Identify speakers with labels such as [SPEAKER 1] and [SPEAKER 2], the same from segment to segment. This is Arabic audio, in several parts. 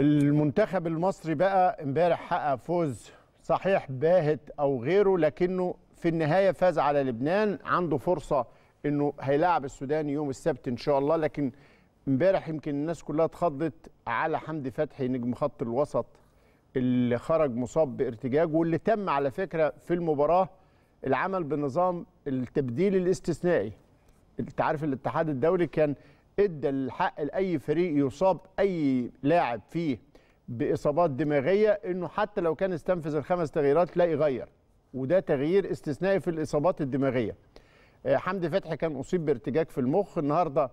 [SPEAKER 1] المنتخب المصري بقى امبارح حقق فوز صحيح باهت او غيره لكنه في النهايه فاز على لبنان عنده فرصه انه هيلاعب السودان يوم السبت ان شاء الله لكن امبارح يمكن الناس كلها اتخضت على حمدي فتحي نجم خط الوسط اللي خرج مصاب بارتجاج واللي تم على فكره في المباراه العمل بنظام التبديل الاستثنائي انت عارف الاتحاد الدولي كان ادى الحق لاي فريق يصاب اي لاعب فيه باصابات دماغيه انه حتى لو كان استنفذ الخمس تغييرات لا يغير وده تغيير استثنائي في الاصابات الدماغيه آه، حمدي فتحي كان اصيب بارتجاج في المخ النهارده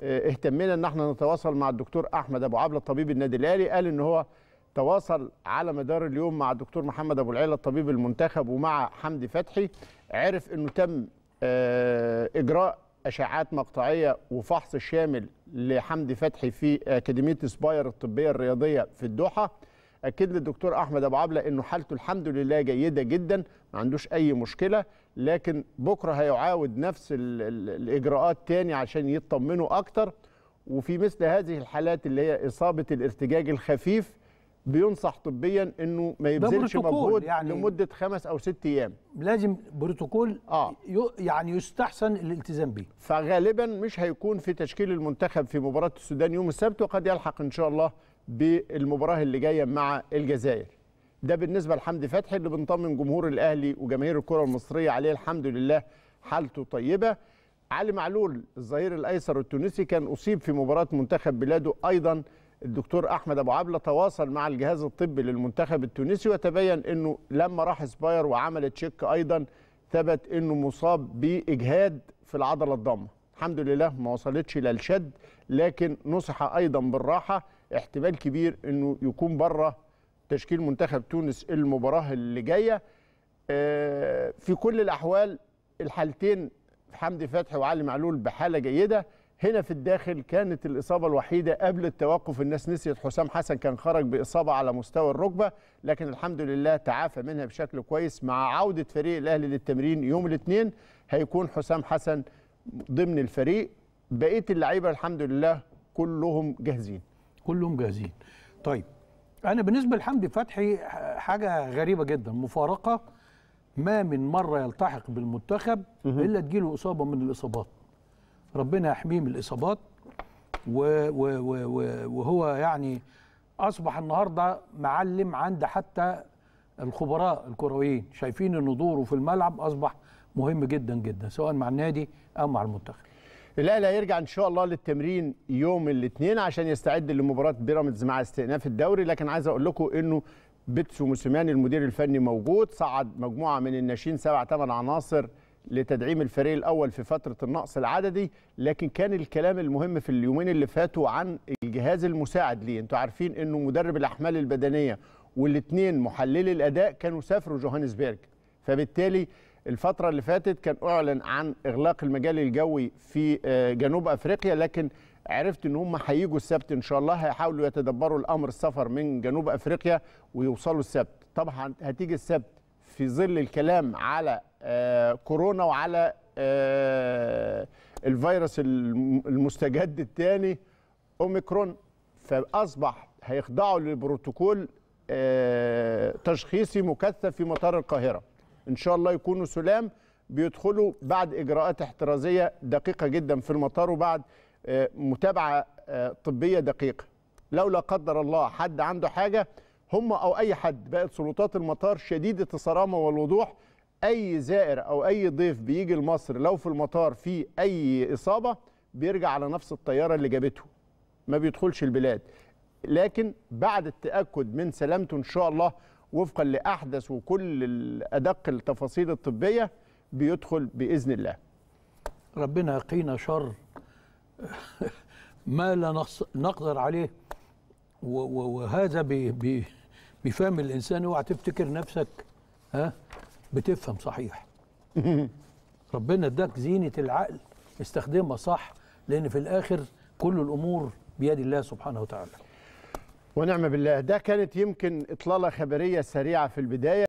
[SPEAKER 1] آه، اهتمينا ان احنا نتواصل مع الدكتور احمد ابو عبله طبيب النادي الاهلي قال ان هو تواصل على مدار اليوم مع الدكتور محمد ابو العيله الطبيب المنتخب ومع حمدي فتحي عرف انه تم آه، اجراء اشعاعات مقطعيه وفحص شامل لحمدي فتحي في اكاديميه سباير الطبيه الرياضيه في الدوحه اكد للدكتور احمد ابو عبله انه حالته الحمد لله جيده جدا ما عندوش اي مشكله لكن بكره هيعاود نفس الاجراءات تاني عشان يطمنوا اكتر وفي مثل هذه الحالات اللي هي اصابه الارتجاج الخفيف بينصح طبيا انه ما يبذلش مجهود يعني لمده خمس او ست ايام لازم بروتوكول آه. يعني يستحسن الالتزام به فغالبا مش هيكون في تشكيل المنتخب في مباراه السودان يوم السبت وقد يلحق ان شاء الله بالمباراه اللي جايه مع الجزائر ده بالنسبه لحمدي فتحي اللي بنطمن جمهور الاهلي وجماهير الكره المصريه عليه الحمد لله حالته طيبه علي معلول الظهير الايسر التونسي كان اصيب في مباراه منتخب بلاده ايضا الدكتور احمد ابو عبله تواصل مع الجهاز الطبي للمنتخب التونسي وتبين انه لما راح سباير وعمل تشيك ايضا ثبت انه مصاب باجهاد في العضله الضامه الحمد لله ما وصلتش للشد الشد لكن نصح ايضا بالراحه احتمال كبير انه يكون بره تشكيل منتخب تونس المباراه اللي جايه آه، في كل الاحوال الحالتين حمدي فتحي وعلي معلول بحاله جيده هنا في الداخل كانت الإصابة الوحيدة قبل التوقف الناس نسيت حسام حسن كان خرج بإصابة على مستوى الركبة لكن الحمد لله تعافى منها بشكل كويس مع عودة فريق الأهلي للتمرين يوم الاثنين هيكون حسام حسن ضمن الفريق بقية اللعيبة الحمد لله كلهم جاهزين
[SPEAKER 2] كلهم جاهزين طيب أنا بالنسبة لحمدي فتحي حاجة غريبة جدا مفارقة ما من مرة يلتحق بالمنتخب إلا تجيله إصابة من الإصابات ربنا يحميه من الاصابات وهو يعني اصبح النهارده معلم عند حتى الخبراء الكرويين شايفين ان دوره في الملعب اصبح مهم جدا جدا سواء مع النادي او مع
[SPEAKER 1] المنتخب الاهلي هيرجع ان شاء الله للتمرين يوم الاثنين عشان يستعد لمباراه بيراميدز مع استئناف الدوري لكن عايز اقول لكم انه بيتسو موسيماني المدير الفني موجود صعد مجموعه من الناشئين سبع ثمان عناصر لتدعيم الفريق الاول في فتره النقص العددي لكن كان الكلام المهم في اليومين اللي فاتوا عن الجهاز المساعد ليه انتوا عارفين انه مدرب الاحمال البدنيه والاثنين محللي الاداء كانوا سافروا جوهانسبرج فبالتالي الفتره اللي فاتت كان اعلن عن اغلاق المجال الجوي في آه، جنوب افريقيا لكن عرفت ان هم هيجوا السبت ان شاء الله هيحاولوا يتدبروا الامر السفر من جنوب افريقيا ويوصلوا السبت طبعا هتيجي السبت في ظل الكلام على آه، كورونا وعلى آه، الفيروس المستجد الثاني اوميكرون فاصبح هيخضعوا لبروتوكول آه، تشخيصي مكثف في مطار القاهره ان شاء الله يكونوا سلام بيدخلوا بعد اجراءات احترازيه دقيقه جدا في المطار وبعد متابعه طبيه دقيقه لو لا قدر الله حد عنده حاجه هم او اي حد بقت سلطات المطار شديده الصرامه والوضوح اي زائر او اي ضيف بيجي لمصر لو في المطار في اي اصابه بيرجع على نفس الطياره اللي جابته ما بيدخلش البلاد لكن بعد التاكد من سلامته ان شاء الله وفقا لاحدث وكل ادق التفاصيل الطبيه بيدخل باذن الله ربنا
[SPEAKER 2] يقينا شر ما لا نقدر عليه وهذا بفهم الانسان اوعى تفتكر نفسك ها بتفهم صحيح ربنا اداك زينه العقل استخدمها صح لان في الاخر كل الامور بيد الله سبحانه وتعالى ونعم بالله ده كانت يمكن اطلاله خبريه سريعه في البدايه